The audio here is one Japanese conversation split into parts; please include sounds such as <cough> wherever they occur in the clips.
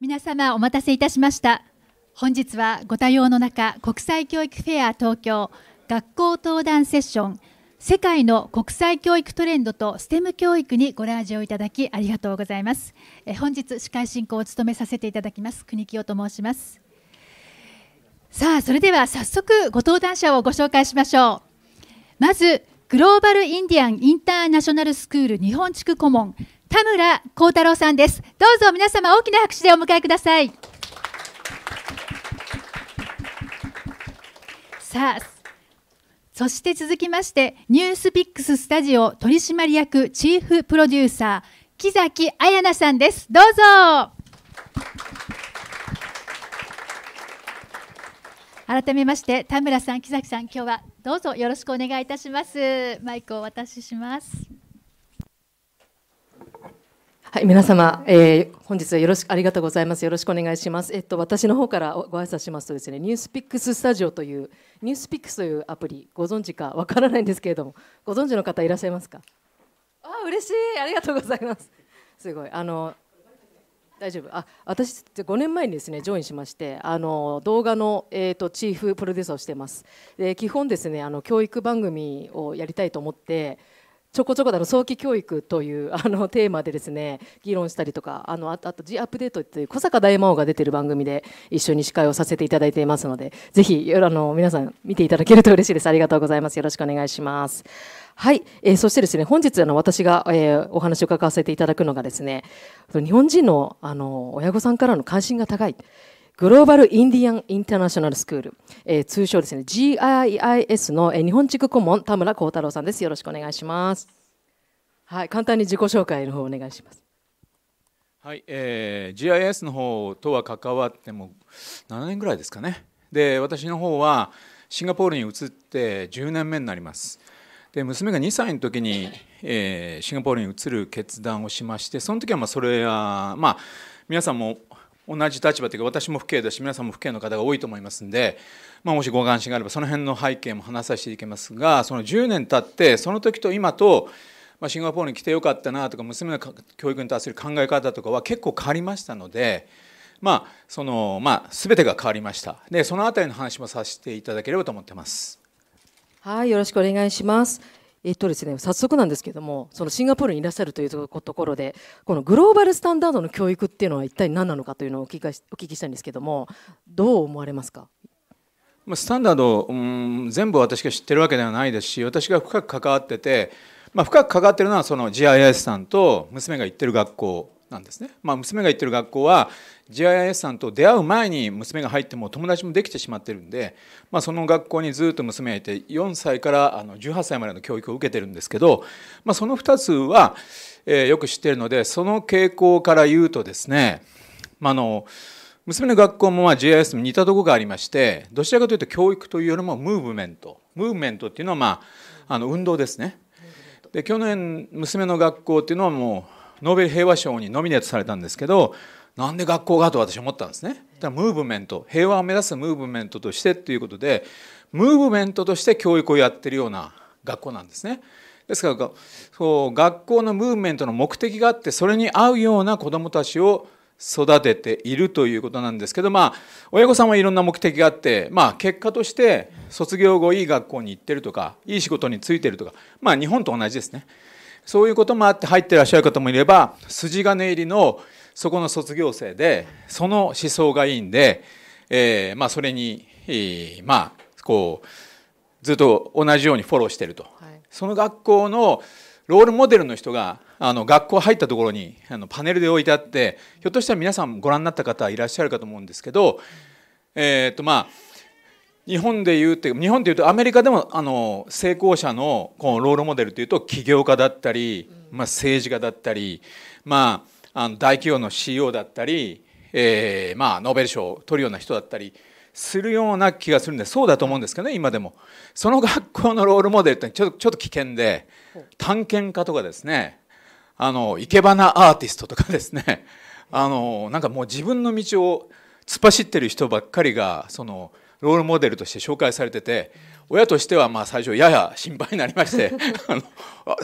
皆様お待たせいたしました本日はご多様の中国際教育フェア東京学校登壇セッション世界の国際教育トレンドとステム教育にご来場いただきありがとうございますえ本日司会進行を務めさせていただきます国清と申しますさあそれでは早速ご登壇者をご紹介しましょうまずグローバルインディアンインターナショナルスクール日本地区顧問田村幸太郎さんですどうぞ皆様大きな拍手でお迎えくださいさあそして続きましてニュースピックススタジオ取締役チーフプロデューサー木崎彩菜さんですどうぞ改めまして田村さん木崎さん今日はどうぞよろしくお願いいたしますマイクをお渡ししますはい、皆様、えー、本日はよろしくありがとうございます。よろしくお願いします。えっと私の方からご挨拶しますとですね、ニュースピックススタジオというニュースピックスというアプリご存知かわからないんですけれども、ご存知の方いらっしゃいますか。あ、嬉しい。ありがとうございます。すごい。あの大丈夫あ私って5年前にですねジョインしましてあの動画の、えーと、チーフプロデューサーをしてますで基本ですねあの教育番組をやりたいと思ってちょこちょこだの早期教育というあのテーマでですね議論したりとかあのあとあと G アップデートという小坂大魔王が出てる番組で一緒に司会をさせていただいていますのでぜひあの皆さん見ていただけると嬉しいですありがとうございますよろしくお願いします。はい、えー、そしてですね本日あの私が、えー、お話を伺わせていただくのがですね日本人のあの親御さんからの関心が高いグローバル・インディアン・インターナショナル・スクール、えー、通称ですね GIIS の、えー、日本地区顧問田村幸太郎さんですよろしくお願いしますはい簡単に自己紹介の方お願いしますはい、えー、GIS の方とは関わっても7年ぐらいですかねで私の方はシンガポールに移って10年目になりますで娘が2歳の時に、えー、シンガポールに移る決断をしましてその時はまあそれはまあ皆さんも同じ立場というか私も父兄だし皆さんも父兄の方が多いと思いますんで、まあ、もしご関心があればその辺の背景も話させていきますがその10年経ってその時と今と、まあ、シンガポールに来てよかったなとか娘の教育に対する考え方とかは結構変わりましたので。まあそのまあ、全てが変わりましたでその辺りの話もさせていただければと思ってます。はいよろしくお願いします。えっとですね、早速なんですけどもそのシンガポールにいらっしゃるというところでこのグローバルスタンダードの教育っていうのは一体何なのかというのをお聞きお聞きしたいんですけどもどう思われますかスタンダード、うん、全部私が知ってるわけではないですし私が深く関わってて、まあ、深く関わってるのはその GIS さんと娘が行ってる学校なんですね、まあ、娘が行ってる学校は GIS さんと出会う前に娘が入っても友達もできてしまってるんで、まあ、その学校にずっと娘がいて4歳からあの18歳までの教育を受けてるんですけど、まあ、その2つは、えー、よく知ってるのでその傾向から言うとですね、まあの娘の学校もまあ GIS に似たとこがありましてどちらかというと教育というよりもムーブメントムーブメントっていうのはまああの運動ですね。で去年娘の学校っていうのはもうノーベル平和賞にノミネートされたんですけどなんで学校がと私思ったんですね。だムーブメント平和を目指すムーブメントとしてっていうことでムーブメントとして教育をやってるような学校なんですね。ですからそう学校のムーブメントの目的があってそれに合うような子どもたちを育てているということなんですけどまあ親御さんはいろんな目的があってまあ結果として卒業後いい学校に行ってるとかいい仕事に就いてるとかまあ日本と同じですねそういうこともあって入ってらっしゃる方もいれば筋金入りのそこの卒業生でその思想がいいんで、えー、まあ、それに、えー、まあこうずっと同じようにフォローしてると、はい、その学校のロールモデルの人があの学校入ったところにあのパネルで置いてあってひょっとしたら皆さんご覧になった方いらっしゃるかと思うんですけど、えーとまあ、日本でいうって日本でいうとアメリカでもあの成功者のこうロールモデルというと起業家だったり、まあ、政治家だったり、まあ、あの大企業の CEO だったり、えーまあ、ノーベル賞を取るような人だったりするような気がするんでそうだと思うんですけどね今でもその学校のロールモデルってちょっとちょっと危険で探検家とかですねあのいけなアーティストとかですねあのなんかもう自分の道を突っ走ってる人ばっかりがその。ロールモデルとして紹介されてて親としてはまあ最初やや心配になりまして <laughs> あの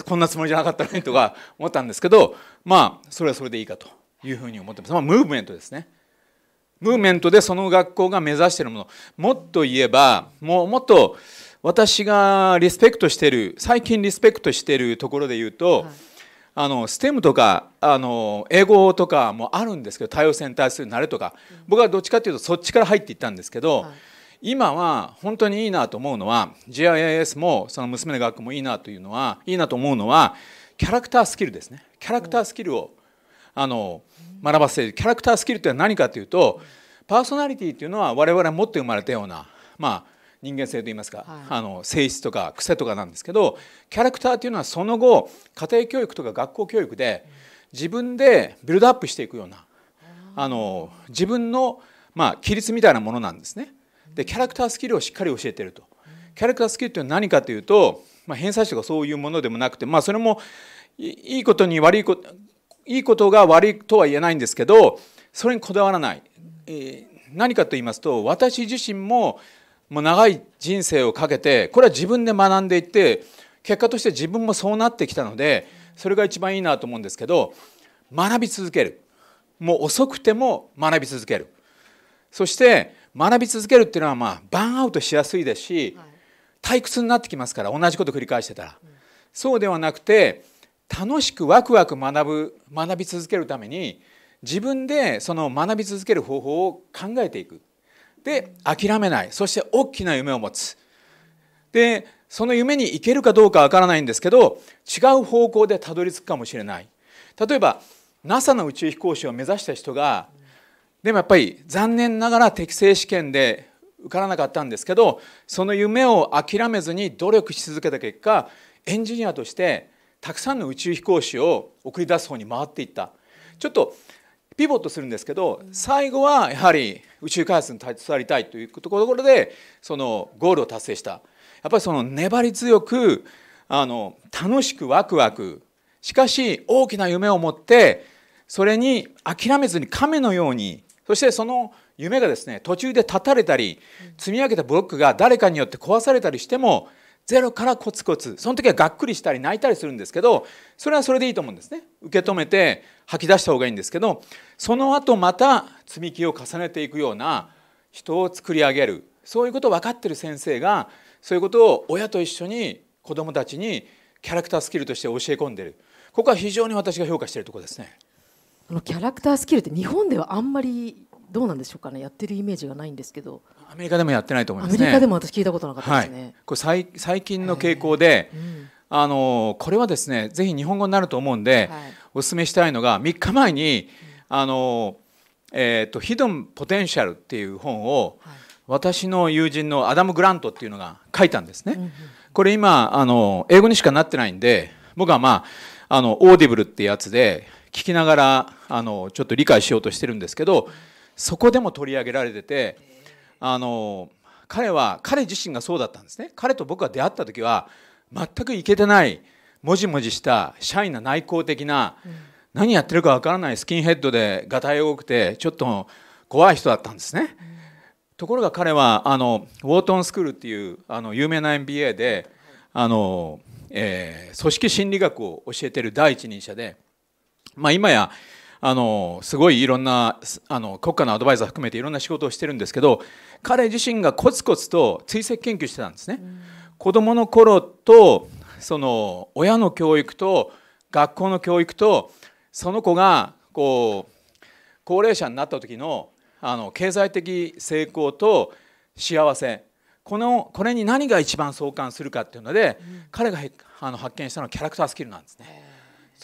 こんなつもりじゃなかったのにとか思ったんですけどまあそれはそれでいいかというふうに思ってます、まあ、ムーブメントですねムーブメントでその学校が目指しているものもっと言えばもうもっと私がリスペクトしている最近リスペクトしているところで言うと、はいあの STEM とかあの英語とかもあるんですけど多様性に対する慣れとか僕はどっちかというとそっちから入っていったんですけど、はい今は本当にいいなと思うのは GIS もその娘の学校もいいなというのはいいなと思うのはキャラクタースキルですねキャラクタースキルをあの学ばせるキャラクタースキルって何かというとパーソナリティっていうのは我々持って生まれたようなまあ人間性といいますか、あの性質とか癖とかなんですけどキャラクターっていうのはその後家庭教育とか学校教育で自分でビルドアップしていくようなあの自分のまあ規律みたいなものなんですね。でキャラクタースキルをしっかり教えてるとキャラクタースキルっていうのは何かというと、まあ、偏差値とかそういうものでもなくて、まあ、それもいいことに悪いこといいことが悪いとは言えないんですけどそれにこだわらない、えー、何かと言いますと私自身ももう長い人生をかけてこれは自分で学んでいって結果として自分もそうなってきたのでそれが一番いいなと思うんですけど学び続けるもう遅くても学び続けるそして学び続けるっていうのは、まあ、バーンアウトしやすいですし、退屈になってきますから同じこと繰り返してたら、そうではなくて楽しくワクワク学ぶ学び続けるために自分でその学び続ける方法を考えていくで諦めないそして大きな夢を持つでその夢に行けるかどうかわからないんですけど違う方向でたどり着くかもしれない例えば NASA の宇宙飛行士を目指した人が、うんでもやっぱり残念ながら適正試験で受からなかったんですけどその夢を諦めずに努力し続けた結果エンジニアとしてたくさんの宇宙飛行士を送り出す方に回っていったちょっとピボットするんですけど最後はやはり宇宙開発に携わりたいというところでそのゴールを達成したやっぱりその粘り強くあの楽しくワクワクしかし大きな夢を持ってそれに諦めずに亀のようにそしてその夢がですね途中で断たれたり積み上げたブロックが誰かによって壊されたりしてもゼロからコツコツその時はがっくりしたり泣いたりするんですけどそれはそれでいいと思うんですね受け止めて吐き出した方がいいんですけどその後また積み木を重ねていくような人を作り上げるそういうことを分かってる先生がそういうことを親と一緒に子どもたちにキャラクタースキルとして教え込んでるここは非常に私が評価しているところですね。あのキャラクタースキルって日本ではあんまりどうなんでしょうかねやってるイメージがないんですけどアメリカでもやってないと思います、ね、アメリカでも私聞いたことなかったですね、はい、これ最最近の傾向で、うん、あのこれはですねぜひ日本語になると思うんで、はい、お勧めしたいのが3日前に、あのえーと、とヒドン・ポテンシャルっていう本を、はい、私の友人のアダム・グラントっていうのが書いたんですね。うんうん、これ今あの英語にしかなってないんで僕はまああのオーディブルってやつで聞きながらあのちょっと理解しようとしてるんですけどそこでも取り上げられててあの彼は彼自身がそうだったんですね彼と僕が出会った時は全くいけてないもじもじしたシャイな内向的な、うん、何やってるかわからないスキンヘッドでがたい多くてちょっと怖い人だったんですね。うん、ところが彼はあのウォートンスクールっていうあの有名な MBA であの、えー、組織心理学を教えてる第一人者で、まあ、今やあのすごいいろんなあの国家のアドバイザー含めていろんな仕事をしてるんですけど彼自身がコツコツと追跡研究してたんですね。うん、子供の頃とその親の教育と学校の教育とその子がこう高齢者になった時のあの経済的成功と幸せこのこれに何が一番相関するかっていうので、うん、彼があの発見したのはキャラクタースキルなんですね。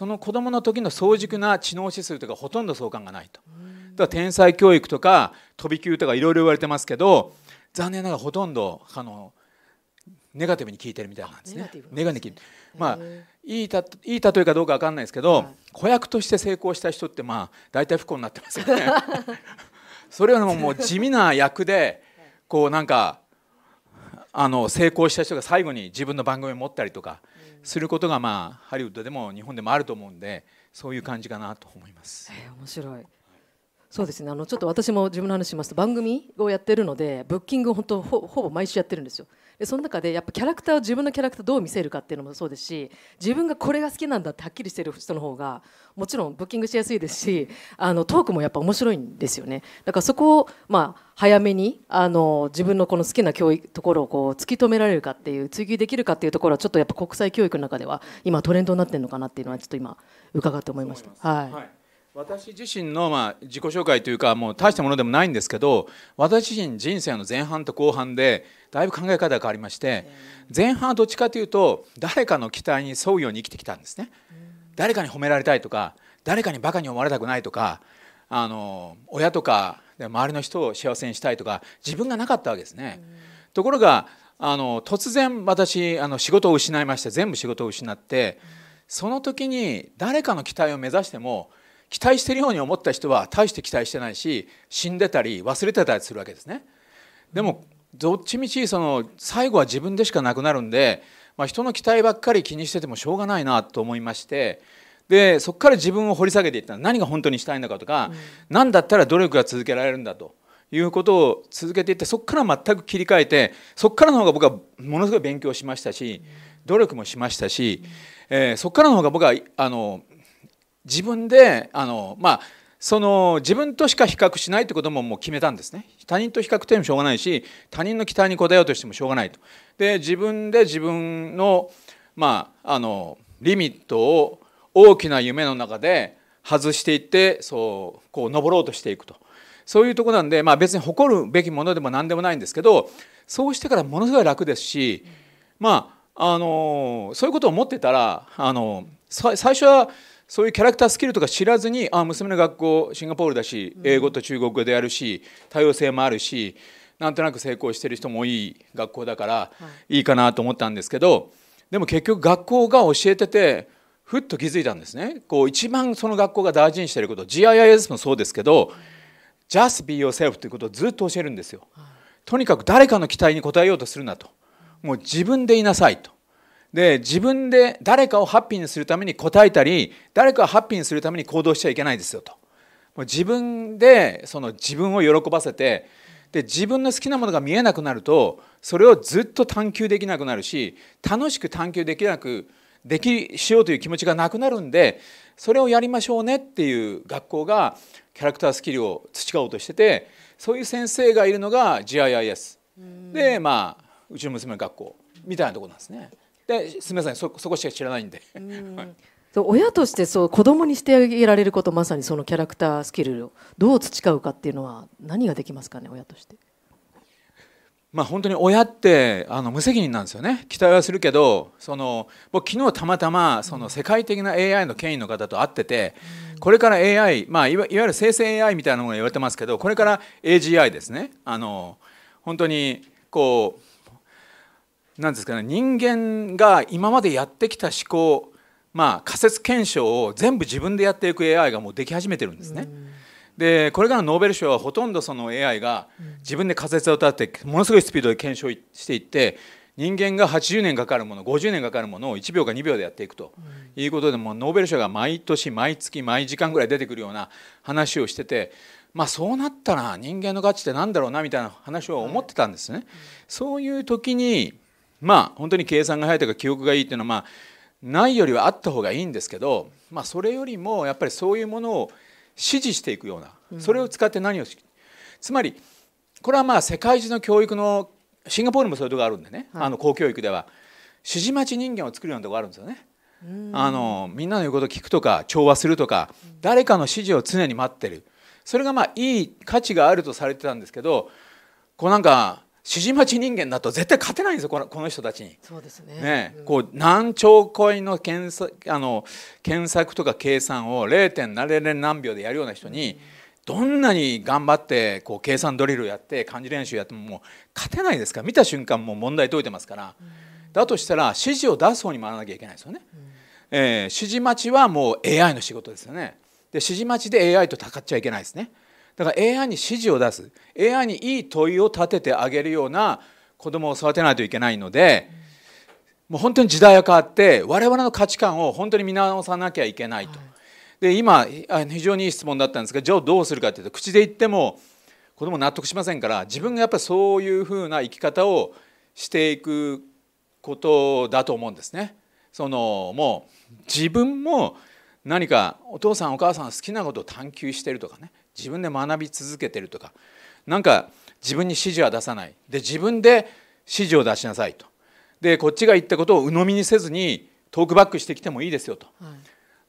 その子どもの時の早熟な知能指数とかほとんど相関がないと。だから天才教育とか飛び級とかいろいろ言われてますけど残念ながらほとんどあのネガティブに効いてるみたいなんですね。ネガティブ、まあいいたいい例えかどうかわかんないですけど、はい、子役として成功した人ってまあ大体不幸になってますよね。<laughs> それはもう地味な役でこうなんかあの成功した人が最後に自分の番組を持ったりとかすることが、まあ、ハリウッドでも日本でもあると思うんでそういう感じかなと思います。えー、面白いそうですねあのちょっと私も自分の話しますと番組をやってるのでブッキングを本当ほぼ毎週やってるんですよでその中でやっぱキャラクターを自分のキャラクターどう見せるかっていうのもそうですし自分がこれが好きなんだってはっきりしてる人の方がもちろんブッキングしやすいですしあのトークもやっぱ面白いんですよねだからそこをまあ早めにあの自分のこの好きな教育ところをこう突き止められるかっていう追求できるかっていうところはちょっとやっぱ国際教育の中では今トレンドになってるのかなっていうのはちょっと今伺って思いました。はい、はい私自身のまあ自己紹介というかもう大したものでもないんですけど私自身人生の前半と後半でだいぶ考え方が変わりまして前半はどっちかというと誰かの期待に沿うように生きてきたんですね誰かに褒められたいとか誰かにバカに思われたくないとかあの親とか周りの人を幸せにしたいとか自分がなかったわけですねところがあの突然私あの仕事を失いまして全部仕事を失ってその時に誰かの期待を目指しても期待してるように思った人は大して期待してないし死んでたり忘れてたりするわけですね。でもどっちみちその最後は自分でしかなくなるんで、まあ、人の期待ばっかり気にしててもしょうがないなと思いましてでそこから自分を掘り下げていった何が本当にしたいのかとか、うん、何だったら努力が続けられるんだということを続けていってそこから全く切り替えてそこからの方が僕はものすごい勉強しましたし努力もしましたし、えー、そこからの方が僕はあの自分であの、まあ、その自分としか比較しないってことももう決めたんですね他人と比較ってもしょうがないし他人の期待に応えようとしてもしょうがないとで自分で自分の,、まあ、あのリミットを大きな夢の中で外していってそうこう登ろうとしていくとそういうとこなんで、まあ、別に誇るべきものでも何でもないんですけどそうしてからものすごい楽ですし、まあ、あのそういうことを思ってたらあの最初はそういうキャラクタースキルとか知らずにあ娘の学校シンガポールだし英語と中国語でやるし多様性もあるしなんとなく成功してる人もいい学校だからいいかなと思ったんですけどでも結局学校が教えててふっと気づいたんですねこう一番その学校が大事にしてること GIS もそうですけど Just be yourself ということをずっと教えるんですよ。とにかく誰かの期待に応えようとするなともう自分でいなさいとで自分で誰かをハッピーにするために答えたり誰かをハッピーにするために行動しちゃいけないですよともう自分でその自分を喜ばせてで自分の好きなものが見えなくなるとそれをずっと探求できなくなるし楽しく探求できなくできしようという気持ちがなくなるんでそれをやりましょうねっていう学校がキャラクタースキルを培おうとしててそういう先生がいるのが g i s でまあうちの娘の学校みたいなとこなんですね。ですみませんそこしか知らないんで。う親としてそう子供にしてあげられることまさにそのキャラクタースキルをどう培うかっていうのは何ができますかね親として。まあ本当に親ってあの無責任なんですよね期待はするけどその僕昨日たまたまその世界的な AI の権威の方と会ってて、うん、これから AI、まあ、いわゆる生成 AI みたいなものが言われてますけどこれから AGI ですねあの本当にこう何ですかね人間が今までやってきた思考まあ仮説検証を全部自分でやっていく AI がもうでき始めてるんですね。でこれからのノーベル賞はほとんどその AI が自分で仮説を立ててものすごいスピードで検証していって人間が80年かかるもの50年かかるものを1秒か2秒でやっていくということでもノーベル賞が毎年毎月毎時間ぐらい出てくるような話をしててまあ、そうなったら人間の価値って何だろうなみたいな話を思ってたんですね。そういう時にまあ本当に計算が早いとか記憶がいいというのはまあないよりはあった方がいいんですけど、まあ、それよりもやっぱりそういうものを支持していくような、それを使って何をしつまりこれはまあ世界中の教育のシンガポールもそういうところがあるんでね、はい、あの公教育では指示待ち人間を作るようなところがあるんですよね。あのみんなの言うことを聞くとか調和するとか誰かの指示を常に待ってるそれがまあいい価値があるとされてたんですけどこうなんか指示待ち人間だと絶対勝てないんですよこのこの人たちに。そうですねね、うん、こう何兆個の検索あの検索とか計算を0 7何秒でやるような人に、どんなに頑張ってこう計算ドリルやって漢字練習やってももう勝てないですから見た瞬間もう問題解いてますから、だとしたら指示を出す方に回らなきゃいけないですよね。うん、えー、指示待ちはもう AI の仕事ですよね。で指示待ちで AI と戦っちゃいけないですね。だから AI に指示を出す AI にいい問いを立ててあげるような子供を育てないといけないので、もう本当に時代が変わって我々の価値観を本当に見直さなきゃいけないと。はい、で今非常にいい質問だったんですがじゃあどうするかっていうと口で言っても子供納得しませんから自分がやっぱりそういうふうな生き方をしていくことだと思うんですね。そのもう自分も何かお父さんお母さん好きなことを探求してるとかね自分で学び続けてるとかなんか自分に指示は出さないで自分で指示を出しなさいとでこっちが言ったことを鵜呑みにせずにトークバックしてきてもいいですよと、はい、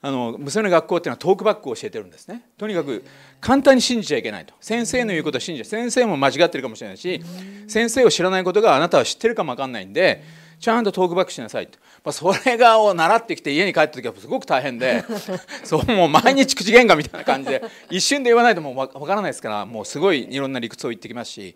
あの娘の学校っていうのはトークバックを教えてるんですねとにかく簡単に信じちゃいけないと先生の言うことを信じちゃ先生も間違ってるかもしれないし先生を知らないことがあなたは知ってるかも分かんないんで、うんちゃんとトークバックしなさいと、まあ、それがを習ってきて家に帰った時はすごく大変で <laughs> そうもう毎日口喧嘩みたいな感じで一瞬で言わないともう分からないですからもうすごいいろんな理屈を言ってきますし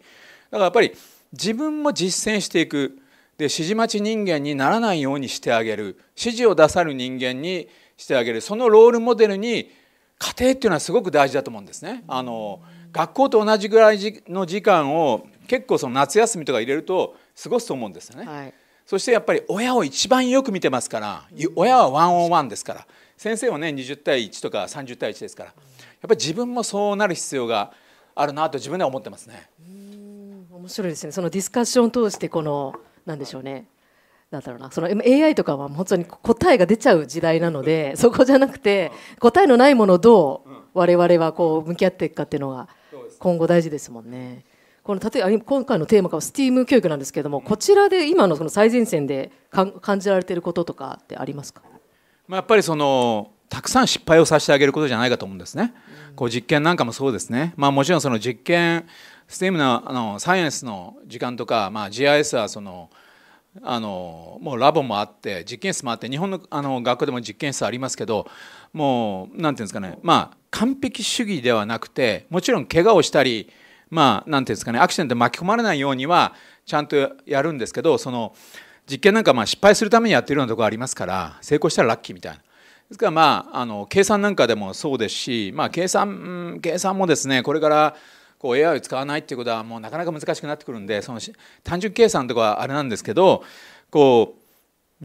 だからやっぱり自分も実践していくで指示待ち人間にならないようにしてあげる指示を出さる人間にしてあげるそのロールモデルに家庭っていうのはすごく大事だと思うんですね。あの学校と同じぐらいの時間を結構その夏休みとか入れると過ごすと思うんですよね。はいそしてやっぱり親を一番よく見てますから親はワンオンワンですから先生はね20対1とか30対1ですからやっぱり自分もそうなる必要があるなと自分では思ってますね。面白いですねそのディスカッションを通してこのなんでしょうねなんだろうなその AI とかは本当に答えが出ちゃう時代なのでそこじゃなくて答えのないものをどう我々はこう向き合っていくかっていうのが今後大事ですもんね。この例えば今回のテーマが STEAM 教育なんですけれどもこちらで今のその最前線で感じられていることとかってありますか、まあ、やっぱりそのたくさん失敗をさせてあげることじゃないかと思うんですね。こう実験なんかもそうですね、まあ、もちろんその実験 STEM のあのサイエンスの時間とか、まあ、GIS はそのあのもうラボもあって実験室もあって日本のあの学校でも実験室ありますけどもう何て言うんですかねまあ完璧主義ではなくてもちろん怪我をしたりまあ何ていうんですかねアクシデント巻き込まれないようにはちゃんとやるんですけどその実験なんかまあ失敗するためにやってるようなところありますから成功したらラッキーみたいな。ですからまああの計算なんかでもそうですし、まあ、計算計算もですねこれからこう AI を使わないっていうことはもうなかなか難しくなってくるんでその単純計算とかはあれなんですけどこう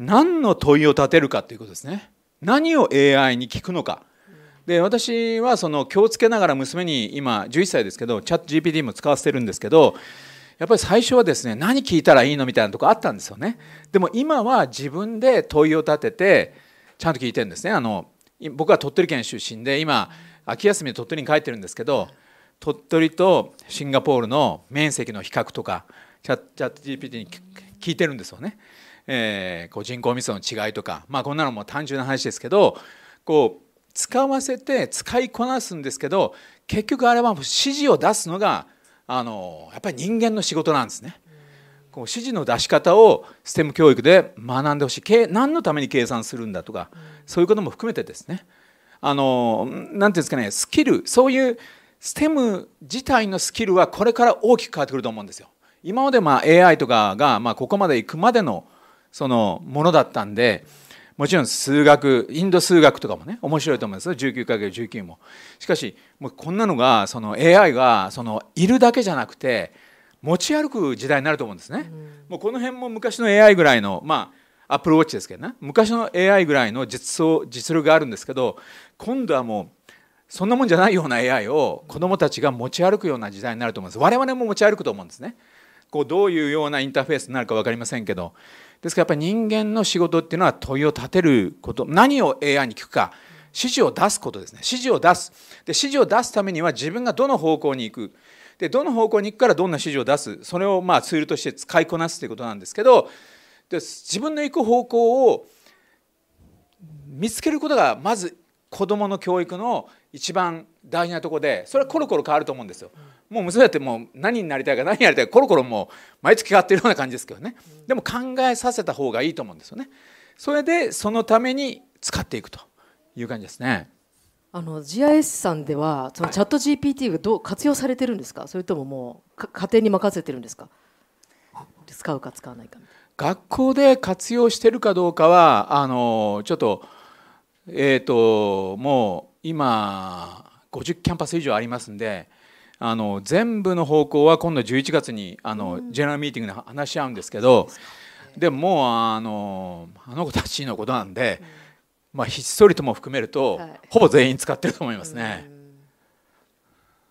何の問いを立てるかということですね。何を AI に聞くのかで私はその気をつけながら娘に今11歳ですけどチャット GPT も使わせてるんですけどやっぱり最初はですね何聞いたらいいのみたいなとこあったんですよねでも今は自分で問いを立ててちゃんと聞いてるんですねあの僕は鳥取県出身で今秋休みで鳥取に帰ってるんですけど鳥取とシンガポールの面積の比較とかチャット GPT に聞いてるんですよね、えー、こう人口密度の違いとかまあこんなのも単純な話ですけどこう使わせて使いこなすんですけど結局あれは指示を出すのがあのやっぱり人間の仕事なんですね。こう指示の出し方をステム教育で学んでほしい何のために計算するんだとかそういうことも含めてですねあの何て言うんですかねスキルそういうステム自体のスキルはこれから大きく変わってくると思うんですよ。今までまあ AI とかがまここまで行くまでのそのものだったんでもちろん数学インド数学とかもね面白いと思うんですよ 19×19 もしかしもうこんなのがその AI がそのいるだけじゃなくて持ち歩く時代になると思うんですね、うん、もうこの辺も昔の AI ぐらいのまあアップルウォッチですけどね昔の AI ぐらいの実装実力があるんですけど今度はもうそんなもんじゃないような AI を子どもたちが持ち歩くような時代になると思うんです我々も持ち歩くと思うんですねこうどういうようなインターフェースになるか分かりませんけどですからやっぱり人間の仕事っていうのは問いを立てること何を AI に聞くか指示を出すことですね指示を出すで指示を出すためには自分がどの方向に行くでどの方向に行くからどんな指示を出すそれをまあツールとして使いこなすということなんですけどで自分の行く方向を見つけることがまず子どもの教育の一番大事なとこでそれはコロコロ変わると思うんですよ。もう娘だってもう何になりたいか何やりたいかコロコロもう毎月変わってるような感じですけどねでも考えさせた方がいいと思うんですよねそれでそのために使っていくという感じですねあの GIS さんではそのチャット GPT がどう活用されてるんですか、はい、それとももう家庭に任せてるんですか使うか使わないか学校で活用してるかどうかはあのちょっとえっ、ー、ともう今50キャンパス以上ありますんであの全部の方向は今度11月にあの、うん、ジェネラルミーティングで話し合うんですけどでももうあのあの子たちのことなんで、うん、まあ、ひっそりとも含めると、はい、ほぼ全員使ってると思いますね。うん、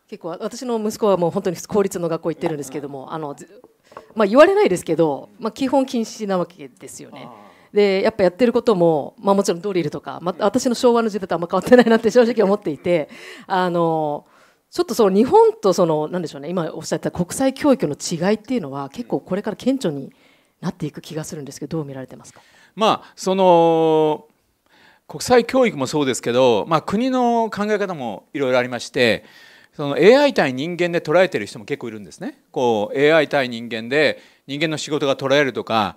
結構私の息子はもう本当に公立の学校行ってるんですけどもあの、まあ、言われないですけど、まあ、基本禁止なわけですよね。でやっぱやってることも、まあ、もちろんドリルとか、まあ、私の昭和の時代とあんま変わってないなって正直思っていてあのちょっとその日本とその何でしょうね今おっしゃった国際教育の違いっていうのは結構これから顕著になっていく気がするんですけどどう見られてますか、まあ、その国際教育もそうですけど、まあ、国の考え方もいろいろありましてその AI 対人間で捉えてる人も結構いるんですね。こう AI 対人間で人間の仕事が捉えるとか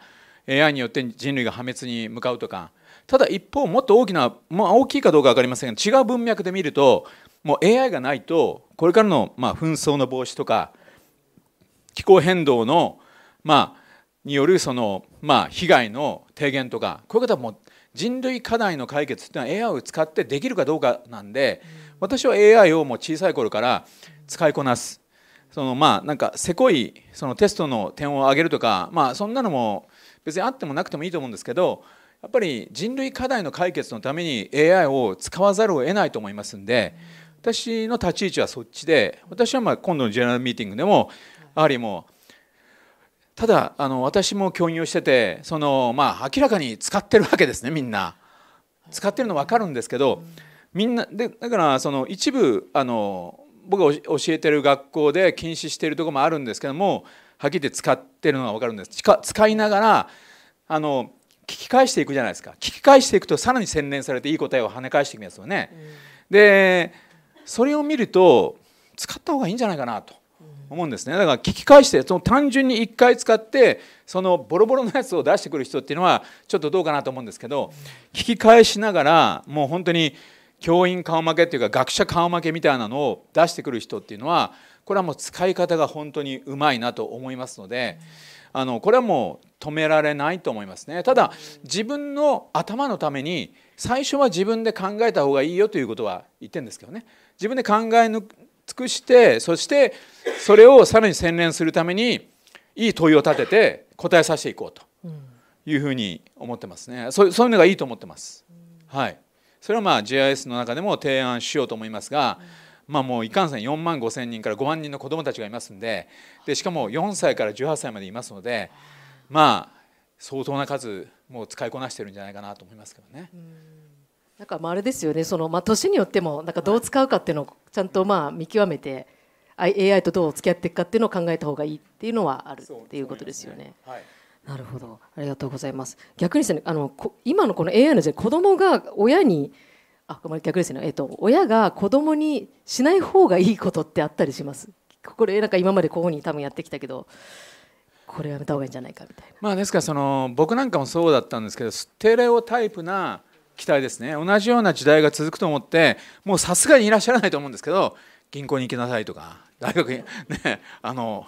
AI によって人類が破滅に向かうとかただ一方もっと大きな、まあ、大きいかどうか分かりませんが違う文脈で見るともう AI がないとこれからのまあ紛争の防止とか気候変動のまあによるそのまあ被害の低減とかこういうことはもう人類課題の解決っていうのは AI を使ってできるかどうかなんで私は AI をもう小さい頃から使いこなすそのまあなんかせこいそのテストの点を上げるとかまあそんなのも別にあってもなくてもいいと思うんですけどやっぱり人類課題の解決のために AI を使わざるを得ないと思いますんで、うん私の立ち位置はそっちで私はまあ今度のジェネラルミーティングでもやはりもうただあの私も共有しててその、まあ、明らかに使ってるわけですねみんな使ってるの分かるんですけどみんなでだからその一部あの僕が教えてる学校で禁止しているとこもあるんですけどもはっきり言って使ってるのが分かるんです使いながらあの聞き返していくじゃないですか聞き返していくとさらに洗練されていい答えを跳ね返していきますよね。でそれを見ると使った方がいいんじゃないかなと思うんですねだから聞き返してその単純に1回使ってそのボロボロのやつを出してくる人っていうのはちょっとどうかなと思うんですけど聞き返しながらもう本当に教員顔負けっていうか学者顔負けみたいなのを出してくる人っていうのはこれはもう使い方が本当にうまいなと思いますのであのこれはもう止められないと思いますね。ただ自分の頭のために最初は自分で考えた方がいいよということは言ってるんですけどね自分で考え尽くしてそしてそれをさらに洗練するためにいい問いを立てて答えさせていこうというふうに思ってますねそうそういうのがいいと思ってます。はい、それはまあ GIS の中でも提案しようと思いますが、まあ、もういかんせん4万5千人から5万人の子どもたちがいますんででしかも4歳から18歳までいますのでまあ相当な数もう使いこなしてるんじゃないかなと思いますけどね。なんかまああれですよねその、まあ、年によってもなんかどう使うかっていうのをちゃんとまあ見極めて、はい、AI とどう付き合っていくかっていうのを考えた方がいいっていうのはあるっていうことですよね。ねはい、なるほどありがとうございます逆にですねあの今のこの AI の時代子供が親にあごめん逆ですね、えっと、親が子供にしない方がいいことってあったりしますこれなんか今までこういうふうに多分やってきたけどこれやめた方がいいんじゃないかみたいな。まあ、ですからその僕なんかもそうだったんですけどステレオタイプな期待ですね同じような時代が続くと思ってもうさすがにいらっしゃらないと思うんですけど銀行に行きなさいとか大学にねあの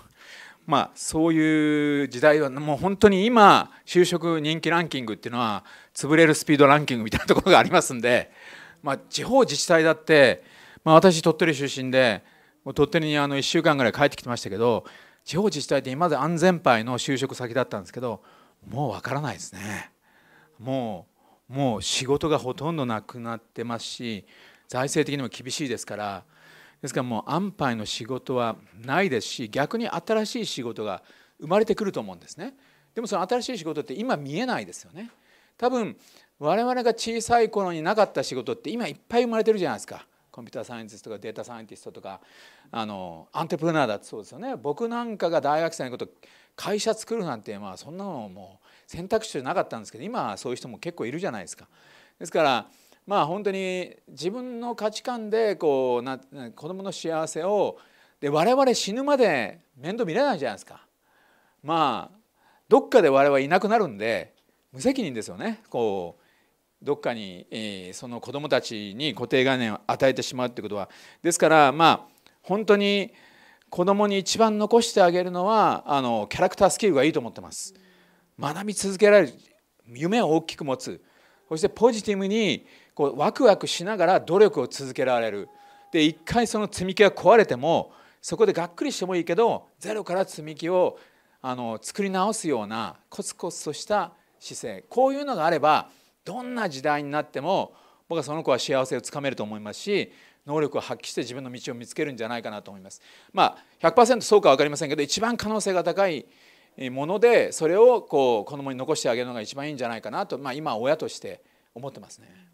まあそういう時代はもう本当に今就職人気ランキングっていうのは潰れるスピードランキングみたいなところがありますんで、まあ、地方自治体だって、まあ、私鳥取出身で鳥取にあの1週間ぐらい帰ってきてましたけど地方自治体って今まで安全牌の就職先だったんですけどもうわからないですねもうもう仕事がほとんどなくなってますし財政的にも厳しいですからですからもう安牌の仕事はないですし逆に新しい仕事が生まれてくると思うんですねでもその新しい仕事って今見えないですよね多分我々が小さい頃になかった仕事って今いっぱい生まれてるじゃないですかコンピューターサイエンティストとかデータサイエンティストとかあのアンテプレナーだってそうですよね僕なんかが大学生のこと会社作るなんてまあそんなのもう選択肢なかったんですけど今そういう人も結構いるじゃないですか。ですからまあ本当に自分の価値観でこうな子どもの幸せをで我々死ぬまで面倒見れないじゃないですか。まあどっかで我々いなくなるんで無責任ですよねこうどっかに、えー、その子どもたちに固定概念を与えてしまうってことはですからまあ本当に子どもに一番残してあげるのはあのキャラクタースキルがいいと思ってます。学び続けられる夢を大きく持つそしてポジティブにこうワクワクしながら努力を続けられるで一回その積み木が壊れてもそこでがっくりしてもいいけどゼロから積み木をあの作り直すようなコツコツとした姿勢こういうのがあればどんな時代になっても僕はその子は幸せをつかめると思いますし能力を発揮して自分の道を見つけるんじゃないかなと思います。まあ、100%そうか分かりませんけど一番可能性が高いものでそれをこう子供に残してあげるのが一番いいんじゃないかなと、まあ、今親として思ってますね。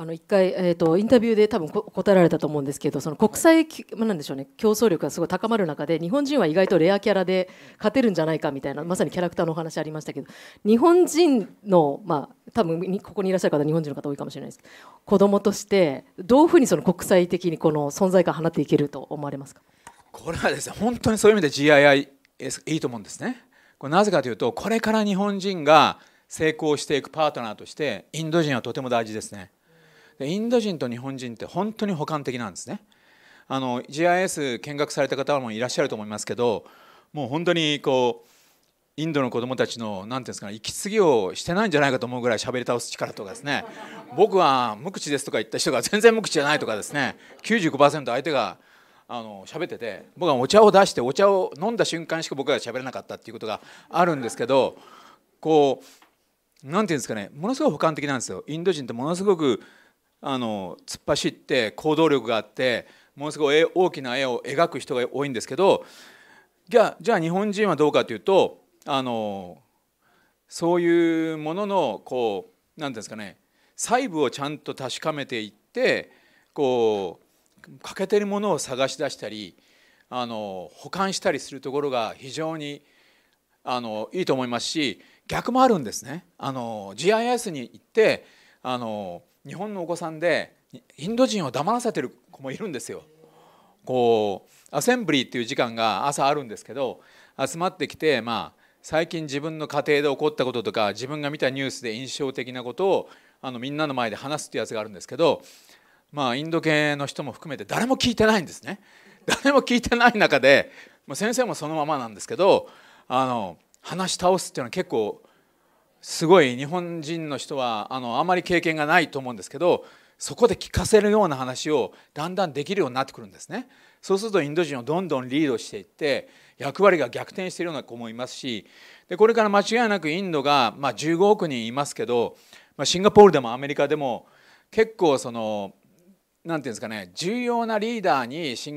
あの一回、えーと、インタビューで多分答えられたと思うんですけどその国際なんでしょう、ね、競争力がすごい高まる中で日本人は意外とレアキャラで勝てるんじゃないかみたいなまさにキャラクターのお話ありましたけど日本人の、まあ、多分ここにいらっしゃる方日本人の方多いかもしれないです子供としてどういうふうにその国際的にこの存在感を放っていけると思われますかこれはですね本当にそういう意味で GII いいと思うんですね。これなぜかというとこれから日本人が成功していくパートナーとしてインド人はとても大事ですね。インド人と日本人って本当に補完的なんですねあの GIS 見学された方もいらっしゃると思いますけどもう本当にこうインドの子どもたちの何て言うんですかね息継ぎをしてないんじゃないかと思うぐらい喋り倒す力とかですね僕は無口ですとか言った人が全然無口じゃないとかですね95%相手があの喋ってて僕はお茶を出してお茶を飲んだ瞬間しか僕は喋れなかったっていうことがあるんですけどこう何て言うんですかねものすごい補完的なんですよインド人ってものすごくあの突っ走って行動力があってものすごい大きな絵を描く人が多いんですけどじゃあじゃあ日本人はどうかというとあのそういうもののこう何ですかね細部をちゃんと確かめていってこう欠けてるものを探し出したりあの保管したりするところが非常にあのいいと思いますし逆もあるんですね。あの GIS に行ってあの日本のお子さんでインド人を黙らせてる子もいるんですよ。こうアセンブリーっていう時間が朝あるんですけど集まってきてまあ最近自分の家庭で起こったこととか自分が見たニュースで印象的なことをあのみんなの前で話すっていうやつがあるんですけどまあインド系の人も含めて誰も聞いてないんですね。誰も聞いてない中でま先生もそのままなんですけどあの話し倒すっていうのは結構すごい日本人の人はあのあまり経験がないと思うんですけどそこで聞かせるような話をだんだんできるようになってくるんですね。そうするとインド人をどんどんリードしていって役割が逆転しているような子もいますしでこれから間違いなくインドが、まあ、15億人いますけど、まあ、シンガポールでもアメリカでも結構その何て言うんですかね重要なリーダー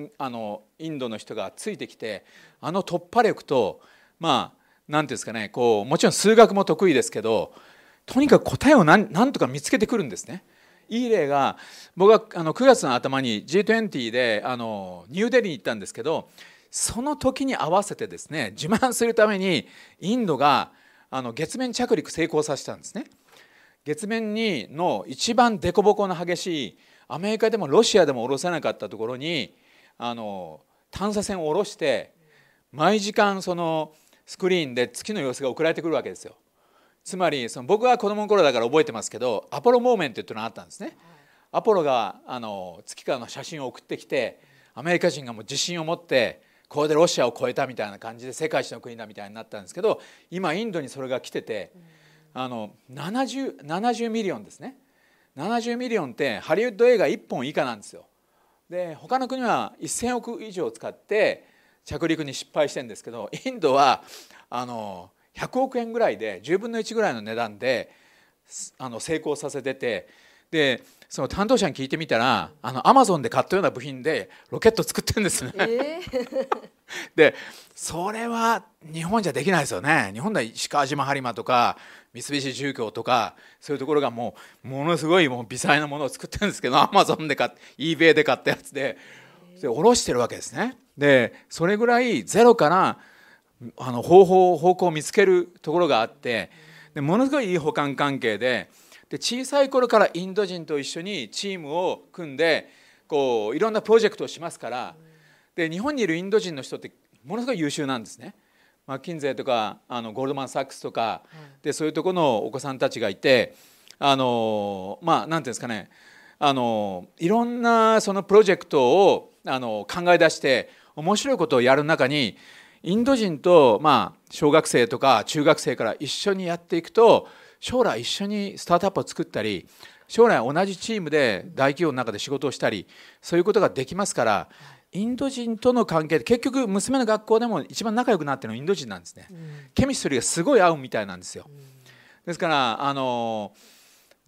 にあのインドの人がついてきてあの突破力とまあ何ていうんですかねこうもちろん数学も得意ですけどとにかく答えを何何とか見つけてくるんですね。いい例が僕はあの9月の頭に G20 であのニューデリーに行ったんですけどその時に合わせてですね自慢するためにインドがあの月面着陸成功させたんですね。月面にの一番凸凹の激しいアメリカでもロシアでも下ろせなかったところにあの探査船を下ろして毎時間そのスクリーンで月の様子が送られてくるわけですよ。つまりその僕は子供の頃だから覚えてますけどアポロモーメントっていうのがあったんですね。アポロがあの月からの写真を送ってきてアメリカ人がもう自信を持ってこれでロシアを超えたみたいな感じで世界一の国だみたいになったんですけど今インドにそれが来ててあの 70, 70ミリオンですね70ミリオンってハリウッド映画1本以下なんですよ。で他の国は1,000億以上使って着陸に失敗してるんですけどインドはあの100億円ぐらいで10分の1ぐらいの値段であの成功させててでその担当者に聞いてみたらあのアマゾンで買ったような部品でロケット作ってるんですね、えー、<laughs> でそれは日本じゃできないですよね日本では石川島播磨とか三菱重工とかそういうところがもうものすごいもう微細なものを作ってるんですけどアマゾンで買って eBay で買ったやつでで下ろしてるわけですね。でそれぐらいゼロからあの方法方向を見つけるところがあってでものすごいいい補完関係でで小さい頃からインド人と一緒にチームを組んでこういろんなプロジェクトをしますからで日本にいるインド人の人ってものすごい優秀なんですね。マッキンゼーとかあのゴールドマン・サックスとか、でそういうとこのお子さんたちがいてあのまあ何て言うんですかねあのいろんなそのプロジェクトをあの考え出して面白いことをやる中にインド人とまあ小学生とか中学生から一緒にやっていくと将来一緒にスタートアップを作ったり将来同じチームで大企業の中で仕事をしたりそういうことができますからインド人との関係結局娘の学校でも一番仲良くなってるのはインド人なんですね、うん、ケミストリーがすごい合うみたいなんですよ、うん、ですからあのー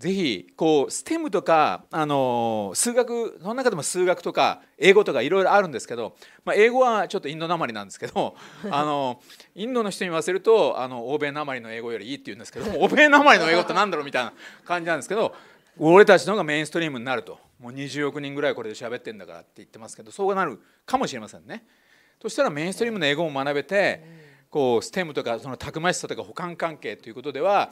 ぜひこう STEM とかあの数学その中でも数学とか英語とかいろいろあるんですけど、まあ、英語はちょっとインドなまりなんですけど <laughs> あのインドの人に言わせるとあの欧米なまりの英語よりいいって言うんですけど <laughs> 欧米なまりの英語って何だろうみたいな感じなんですけど俺たちの方がメインストリームになるともう20億人ぐらいこれで喋ってんだからって言ってますけどそうなるかもしれませんね。そしたらメインストリームの英語も学べて、こう STEM とかそのたくましさとか補完関係ということでは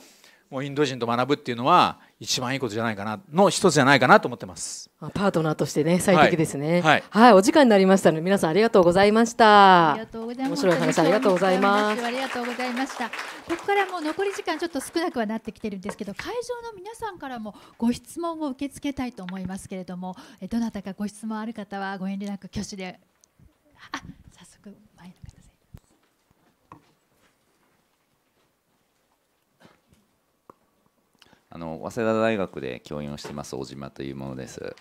もうインド人と学ぶっていうのは一番いいことじゃないかなの一つじゃないかなと思ってますパートナーとしてね最適ですね、はい、はい、お時間になりましたので皆さんありがとうございましたありがとうございます面白い話ありがとうございますありがとうございましたここからもう残り時間ちょっと少なくはなってきてるんですけど会場の皆さんからもご質問を受け付けたいと思いますけれどもえどなたかご質問ある方はご遠慮なく挙手でああの早稲田大学で教員をしてます小島というものです。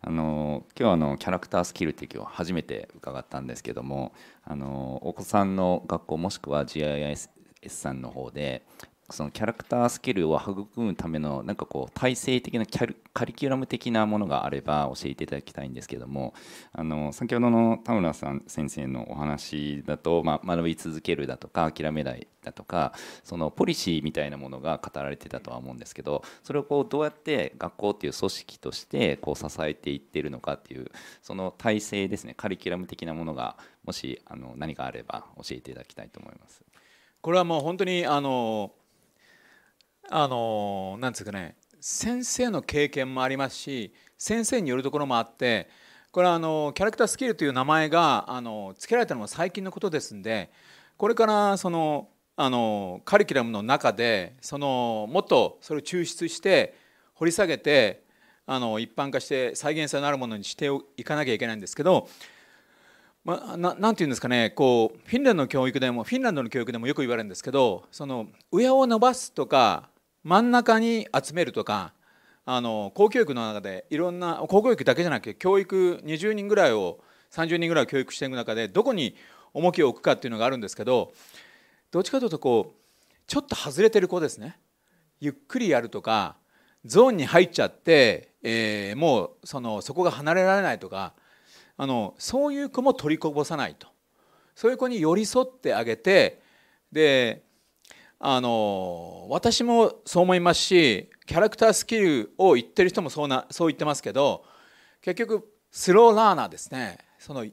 あの今日あのキャラクタースキルっていう今日初めて伺ったんですけどもあのお子さんの学校もしくは GIS さんの方でそのキャラクタースキルを育むためのなんかこう体制的なキャカリキュラム的なものがあれば教えていただきたいんですけどもあの先ほどの田村さん先生のお話だと、まあ、学び続けるだとか諦めないだとかそのポリシーみたいなものが語られてたとは思うんですけどそれをこうどうやって学校っていう組織としてこう支えていってるのかっていうその体制ですねカリキュラム的なものがもしあの何かあれば教えていただきたいと思います。これはもう本当にあのあのなんつうかね先生の経験もありますし先生によるところもあってこれはあのキャラクタースキルという名前があの付けられたのは最近のことですんでこれからそのあのカリキュラムの中でそのもっとそれを抽出して掘り下げてあの一般化して再現性のあるものにしていかなきゃいけないんですけど、まあ、て言うんですかねこうフィンランドの教育でもフィンランドの教育でもよく言われるんですけどその上を伸ばすとか真ん中に集めるとかあの公教育の中でいろんな公教育だけじゃなくて教育20人ぐらいを30人ぐらいを教育していく中でどこに重きを置くかっていうのがあるんですけどどっちかというとこうちょっと外れてる子ですねゆっくりやるとかゾーンに入っちゃって、えー、もうそのそこが離れられないとかあのそういう子も取りこぼさないとそういう子に寄り添ってあげてであの私もそう思いますしキャラクタースキルを言ってる人もそうなそう言ってますけど結局スローラーナーですねその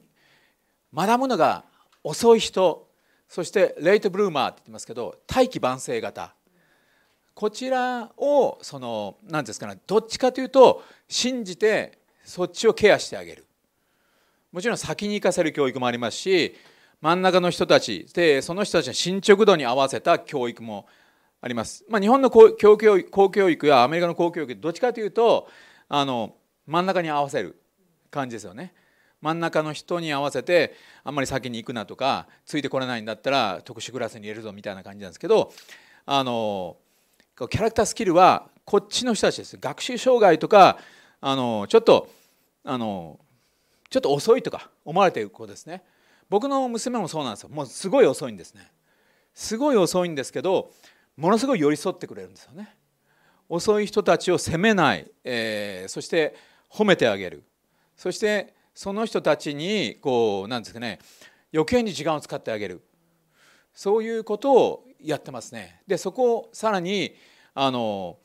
学ぶのが遅い人そしてレイトブルーマーって言ってますけど大器晩成型こちらをその何ですかねどっちかというと信じてそっちをケアしてあげるもちろん先に行かせる教育もありますし真ん中の人たちでその人たちの進捗度に合わせた教育もあります、まあ、日本の公教育公教育やアメリカの公教育どっちかというとあの真ん中に合わせる感じですよね真ん中の人に合わせてあんまり先に行くなとかついてこれないんだったら特殊クラスに入れるぞみたいな感じなんですけどあのキャラクタースキルはこっちの人たちです学習障害とかあのちょっとあのちょっと遅いとか思われている子ですね僕の娘もそうなんですよもうすごい遅いんですねすごい遅いんですけどものすごい寄り添ってくれるんですよね遅い人たちを責めない、えー、そして褒めてあげるそしてその人たちにこうなんですかね余計に時間を使ってあげるそういうことをやってますねでそこをさらにあの、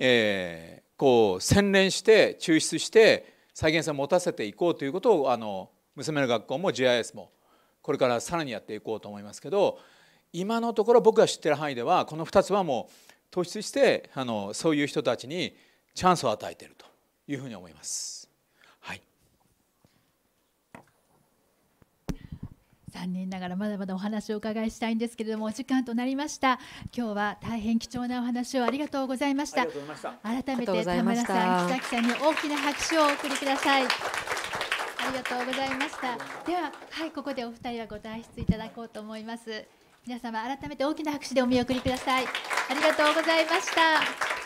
えー、こう洗練して抽出して再現性を持たせていこうということをあの娘の学校も GIS もこれからさらにやっていこうと思いますけど今のところ僕が知ってる範囲ではこの2つはもう突出してあのそういう人たちにチャンスを与えているというふうに思います。はい、残念ながらまだまだお話をお伺いしたいんですけれどもお時間となりました今日は大変貴重なお話をありがとうございました改めて田村さん木崎さんに大きな拍手をお送りくださいありがとうございましたでははいここでお二人はご退出いただこうと思います皆様改めて大きな拍手でお見送りくださいありがとうございました